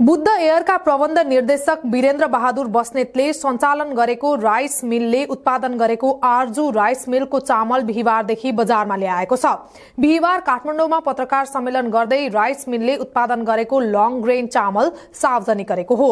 बुद्ध एयरका प्रबन्ध निर्देशक वीरेन्द्र बहादुर बस्नेतले सञ्चालन गरेको राइस मिलले उत्पादन गरेको आर्जु राइस मिलको चामल बिहिबारदेखि बजारमा ल्याएको छ बिहिबार काठमाडौँमा पत्रकार सम्मेलन गर्दै राइस मिलले उत्पादन गरेको लङ ग्रेन चामल सार्वजनिक गरेको हो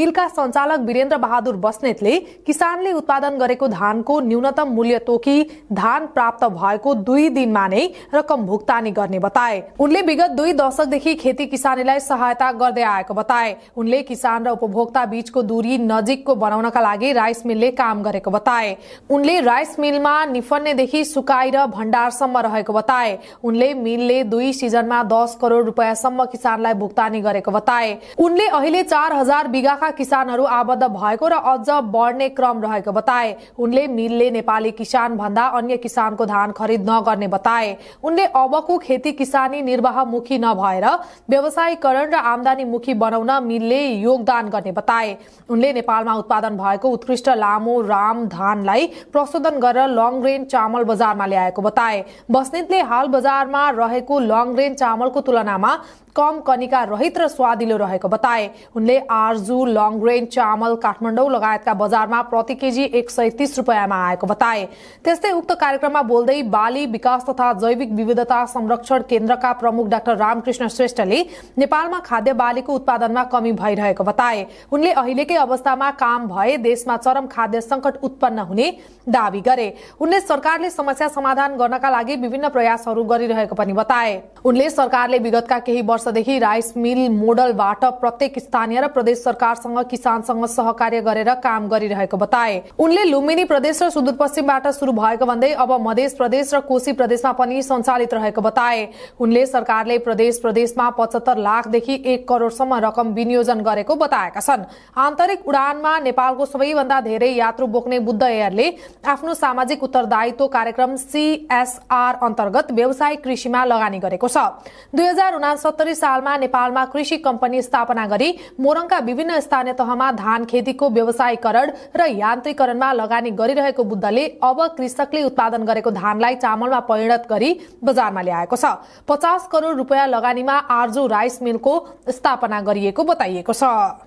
मिलका सञ्चालक वीरेन्द्र बहादुर बस्नेतले किसानले उत्पादन गरेको धानको न्यूनतम मूल्य तोकी धान प्राप्त भएको दुई दिनमा नै रकम भुक्तानी गर्ने बताए उनले विगत दुई दशकदेखि खेती किसानीलाई सहायता गर्दै आएको बताए उनले किसान र उपभोक्ता बीचको दूरी नजिकको बनाउनका लागि राइस मिलले काम गरेको बताए उनले राइस मिलमा निफन्नेदेखि सुकाई र भण्डारसम्म रहेको बताए उनले मिलले दुई सिजनमा दस करोड रुपियाँसम्म किसानलाई भुक्तानी गरेको बताए उनले अहिले चार हजार बिघाका किसानहरू आबद्ध भएको र अझ बढ्ने क्रम रहेको बताए उनले मिलले नेपाली किसान भन्दा अन्य किसानको धान खरिद नगर्ने बताए उनले अबको खेती किसानी निर्वाहमुखी नभएर व्यवसायीकरण र आमदानीमुखी बनाउ बढाउन मिलले योगदान गर्ने बताए उनले नेपालमा उत्पादन भएको उत्कृष्ट लामो राम धानलाई प्रशोधन गरेर लङ रेन चामल बजारमा ल्याएको बताए बस्नेतले हाल बजारमा रहेको लङ रेन चामलको तुलनामा कम कनिका रहित र स्वादिलो रहेको बताए उनले आर्जु लङ रेन चामल काठमाडौँ लगायतका बजारमा प्रति केजी एक सय तीस रुपियाँमा आएको बताए त्यस्तै उक्त कार्यक्रममा बोल्दै बाली विकास तथा जैविक विविधता संरक्षण केन्द्रका प्रमुख डाक्टर रामकृष्ण श्रेष्ठले नेपालमा खाद्य बालीको उत्पादनमा कमी भइरहेको बताए उनले अहिलेकै अवस्थामा काम भए देशमा चरम खाद्य संकट उत्पन्न हुने दावी गरे उनले सरकारले समस्या समाधान गर्नका लागि विभिन्न प्रयासहरू गरिरहेको पनि बताए उनले सरकारले विगतका केही वर्ष वर्षदेखि राइस मिल मोडलबाट प्रत्येक स्थानीय र प्रदेश सरकारसँग किसानसँग सहकार्य गरेर काम गरिरहेको बताए उनले लुम्बिनी प्रदेश र सुदूरपश्चिमबाट शुरू भएको भन्दै अब मधेस प्रदेश र कोशी प्रदेशमा पनि सञ्चालित रहेको बताए उनले सरकारले प्रदेश प्रदेशमा पचहत्तर लाखदेखि एक करोड़सम्म रकम विनियोजन गरेको बताएका छन् आन्तरिक उडानमा नेपालको सबैभन्दा धेरै यात्रु बोक्ने बुद्ध एयरले आफ्नो सामाजिक उत्तरदायित्व कार्यक्रम सीएसआर अन्तर्गत व्यवसायिक कृषिमा लगानी गरेको छ दुई हजार उनासत्तरी सालमा नेपालमा कृषि कम्पनी स्थापना गरी मोरङका विभिन्न स्थानीय तहमा धान खेतीको व्यवसायीकरण र यान्त्रिकरणमा लगानी गरिरहेको बुद्धले अब कृषकले उत्पादन गरेको धानलाई चामलमा परिणत गरी बजारमा ल्याएको छ पचास करोड़ रूपियाँ लगानीमा आर्जु राइस मिलको स्थापना गरिएको बताइएको छ